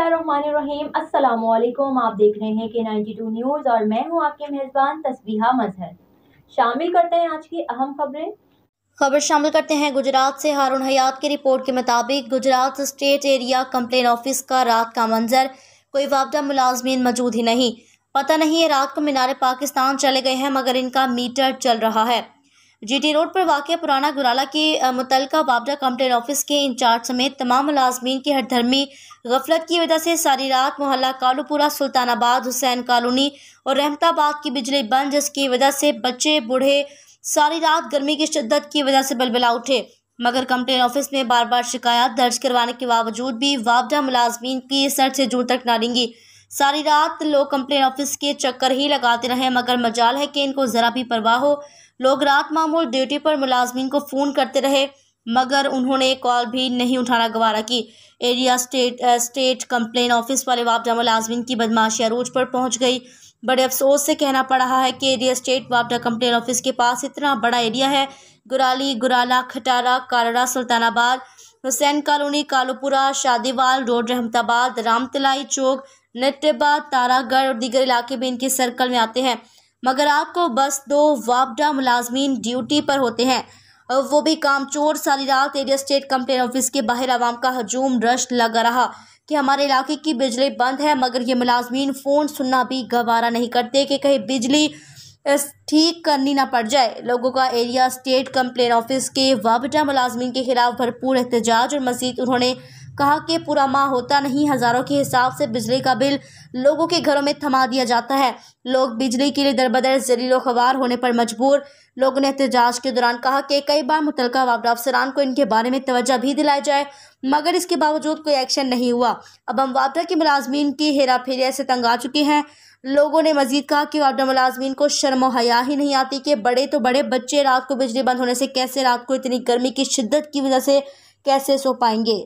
अस्सलाम वालेकुम आप देख रहे हैं के 92 न्यूज़ और मैं हूं आपके मेज़बान तस्बीहा मजहर शामिल करते हैं आज की अहम खबरें खबर शामिल करते हैं गुजरात से हारून हयात की रिपोर्ट के मुताबिक Gujrat state area complaint office का रात का मंजर कोई वापदा मुलाजमीन मौजूद ही नहीं पता नहीं है रात को मीनार पाकिस्तान चले गए हैं मगर इनका मीटर चल रहा है जीटी रोड पर वाक़ पुराना गुराला के मुतलका बाबरा कंप्लेन ऑफिस के इंचार्ज समेत तमाम मुलाजमीन की हरधर्मी गफलत की वजह से सारी रात मोहल्ला कालूपुरा सुल्तानाबाद हुसैन कॉलोनी और रहमताबाद की बिजली बंद जिसकी वजह से बच्चे बूढ़े सारी रात गर्मी की शिद्दत की वजह से बलबला उठे मगर कंप्लेन ऑफिस में बार बार शिकायत दर्ज करवाने के बावजूद भी वाबजा मुलाजमीन की सर से जूर तक ना सारी रात लोग कंप्लेन ऑफिस के चक्कर ही लगाते रहे मगर मजाल है कि इनको ज़रा भी परवाह हो लोग रात मामूल ड्यूटी पर मुलाजमीन को फ़ोन करते रहे मगर उन्होंने कॉल भी नहीं उठाना गवारा की एरिया स्टेट आ, स्टेट कंप्लेन ऑफिस वाले वापडा मुलाजमीन की बदमाशी अरूज पर पहुंच गई बड़े अफसोस से कहना पड़ रहा है कि एरिया स्टेट वापडा कंप्लेन ऑफिस के पास इतना बड़ा एरिया है गुराली गुराला खटारा कारड़ा सुल्तानाबाद हुसैन कॉलोनी कालूपुरा शादीवाल रोड रहमताबाद रामतलाई चौक नटबा तारागढ़ और दीगर इलाके भी इनके सर्कल में आते हैं मगर आपको बस दो वापडा मुलाजमीन ड्यूटी पर होते हैं वो भी चोर सारी रात एरिया स्टेट कंप्लेन ऑफिस के बाहर आवाम का हजूम रश लगा रहा कि हमारे इलाके की बिजली बंद है मगर ये मुलाजमीन फ़ोन सुनना भी गवारा नहीं करते कि कहीं बिजली ठीक करनी ना पड़ जाए लोगों का एरिया स्टेट कंप्लेन ऑफिस के वापडा मुलाजमीन के खिलाफ भरपूर एहतजाज और मजीद उन्होंने कहा कि पूरा माह होता नहीं हज़ारों के हिसाब से बिजली का बिल लोगों के घरों में थमा दिया जाता है लोग बिजली के लिए दरबदर जलीलो खबार होने पर मजबूर लोगों ने एहतजाज के दौरान कहा कि कई बार मुतल वापदा अफसरान को इनके बारे में तोज्जा भी दिलाई जाए मगर इसके बावजूद कोई एक्शन नहीं हुआ अब हम वापदा के मुलाजमीन की हेरा फेरिया से तंग आ चुके हैं लोगों ने मजीद कहा कि वापडा मुलाजमीन को शर्म हया ही नहीं आती कि बड़े तो बड़े बच्चे रात को बिजली बंद होने से कैसे रात को इतनी गर्मी की शिद्दत की वजह से कैसे सो पाएंगे